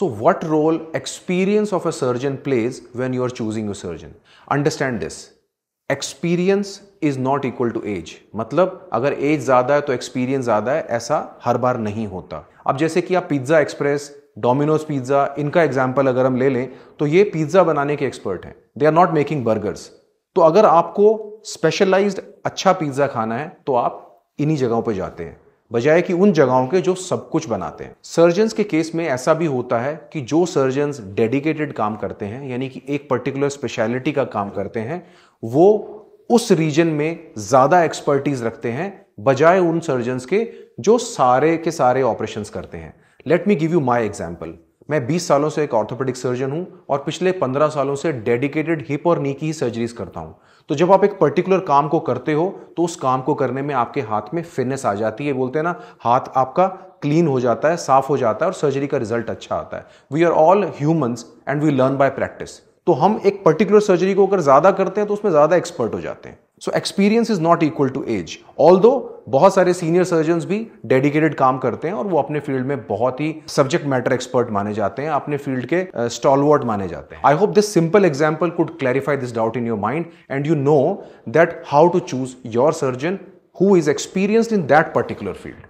So, what role experience of a surgeon plays when you are choosing your surgeon? Understand this. Experience is not equal to age मतलब अगर as ज़्यादा है तो experience ज़्यादा है ऐसा हर बार नहीं होता अब जैसे कि आप पिज्ज़ा एक्सप्रेस डोमिनोज पिज्ज़ा इनका एग्जाम्पल अगर हम ले लें तो ये पिज्ज़ा बनाने के एक्सपर्ट हैं they are not making burgers तो अगर आपको स्पेशलाइज्ड अच्छा पिज्ज़ा खाना है तो आप इन्हीं जगहों पर जाते हैं बजाय कि उन जगहों के जो सब कुछ बनाते हैं सर्जन्स के केस में ऐसा भी होता है कि जो सर्जन्स डेडिकेटेड काम करते हैं यानी कि एक पर्टिकुलर स्पेशलिटी का काम करते हैं वो उस रीजन में ज़्यादा एक्सपर्टीज रखते हैं बजाय उन सर्जन्स के जो सारे के सारे ऑपरेशंस करते हैं let me give you my example मैं 20 सालों से एक ऑर्थोपेडिक सर्जन हूं और पिछले 15 सालों से डेडिकेटेड हिप और नी की ही सर्जरीज करता हूं तो जब आप एक पर्टिकुलर काम को करते हो तो उस काम को करने में आपके हाथ में फिटनेस आ जाती है बोलते हैं ना हाथ आपका क्लीन हो जाता है साफ हो जाता है और सर्जरी का रिजल्ट अच्छा आता है we are all humans and we learn by practice तो हम एक पर्टिकुलर सर्जरी को अगर ज़्यादा करते हैं तो उसमें ज़्यादा एक्सपर्ट हो जाते हैं so experience is not equal to age although बहुत सारे सीनियर सर्जन भी डेडिकेटेड काम करते हैं और वो अपने फील्ड में बहुत ही सब्जेक्ट मैटर एक्सपर्ट माने जाते हैं अपने फील्ड के स्टॉलवर्ट uh, माने जाते हैं I hope this simple example could clarify this doubt in your mind and you know that how to choose your surgeon who is experience in that particular field